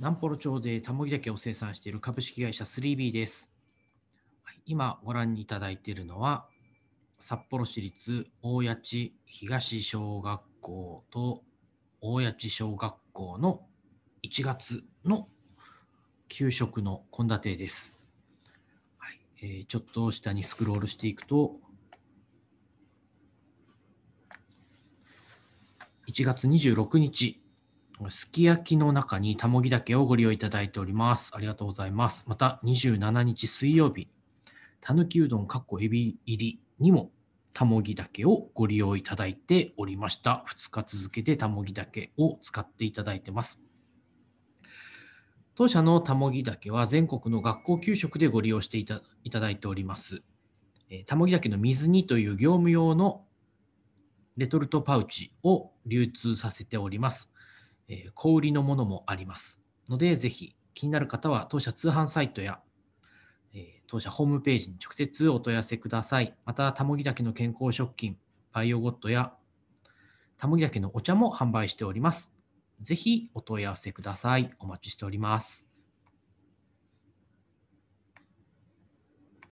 南幌町でタモギダを生産している株式会社 3B です。今ご覧いただいているのは、札幌市立大谷地東小学校と大谷地小学校の1月の給食の献立です。はいえー、ちょっと下にスクロールしていくと、1月26日、すき焼きの中にたもぎだけをご利用いただいております。ありがとうございます。また、27日水曜日、たぬきうどんかっこエビ入りにもたもぎだけをご利用いただいておりました。2日続けてたもぎだけを使っていただいてます。当社のたもぎだけは全国の学校給食でご利用していただいております。たもぎだけの水煮という業務用のレトルトパウチを流通させております。え小売りのものもありますので、ぜひ気になる方は当社通販サイトや、え当社ホームページに直接お問い合わせください。また、たもぎだけの健康食品、バイオゴットや、たもぎだけのお茶も販売しております。ぜひお問い合わせください。お待ちしております。